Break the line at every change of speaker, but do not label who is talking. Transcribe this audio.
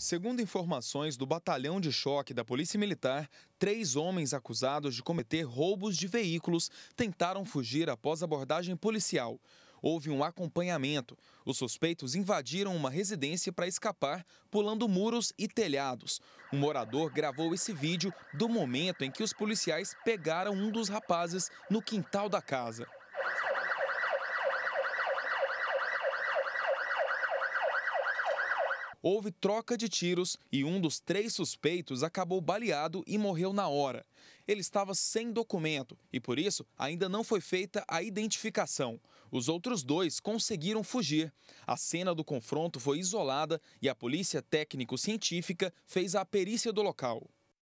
Segundo informações do batalhão de choque da Polícia Militar, três homens acusados de cometer roubos de veículos tentaram fugir após abordagem policial. Houve um acompanhamento. Os suspeitos invadiram uma residência para escapar, pulando muros e telhados. Um morador gravou esse vídeo do momento em que os policiais pegaram um dos rapazes no quintal da casa. Houve troca de tiros e um dos três suspeitos acabou baleado e morreu na hora. Ele estava sem documento e, por isso, ainda não foi feita a identificação. Os outros dois conseguiram fugir. A cena do confronto foi isolada e a polícia técnico-científica fez a perícia do local.